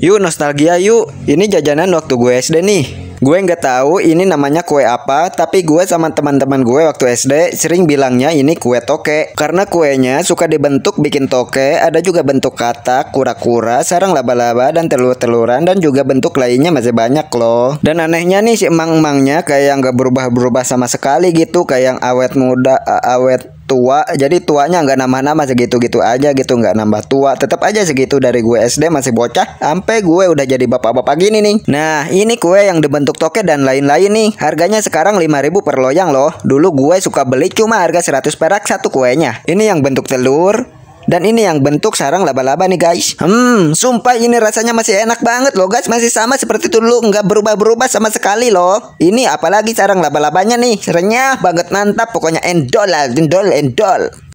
Yuk nostalgia yuk, ini jajanan waktu gue SD nih. Gue nggak tahu ini namanya kue apa, tapi gue sama teman-teman gue waktu SD sering bilangnya ini kue toke. Karena kuenya suka dibentuk bikin toke, ada juga bentuk katak, kura-kura, sarang laba-laba, dan telur-teluran, dan juga bentuk lainnya masih banyak loh. Dan anehnya nih si emang-emangnya kayak nggak berubah-berubah sama sekali gitu, kayak yang awet muda, awet tua jadi tuanya nggak nama-nama segitu-gitu aja gitu nggak nambah tua tetap aja segitu dari gue SD masih bocah sampai gue udah jadi bapak-bapak gini nih nah ini kue yang dibentuk toke dan lain-lain nih harganya sekarang 5000 per loyang loh dulu gue suka beli cuma harga 100 perak satu kuenya ini yang bentuk telur dan ini yang bentuk sarang laba-laba nih guys. Hmm, sumpah ini rasanya masih enak banget loh guys. Masih sama seperti dulu, nggak berubah-berubah sama sekali loh. Ini apalagi sarang laba-labanya nih. Renyah banget mantap, pokoknya endol lah, endol, endol.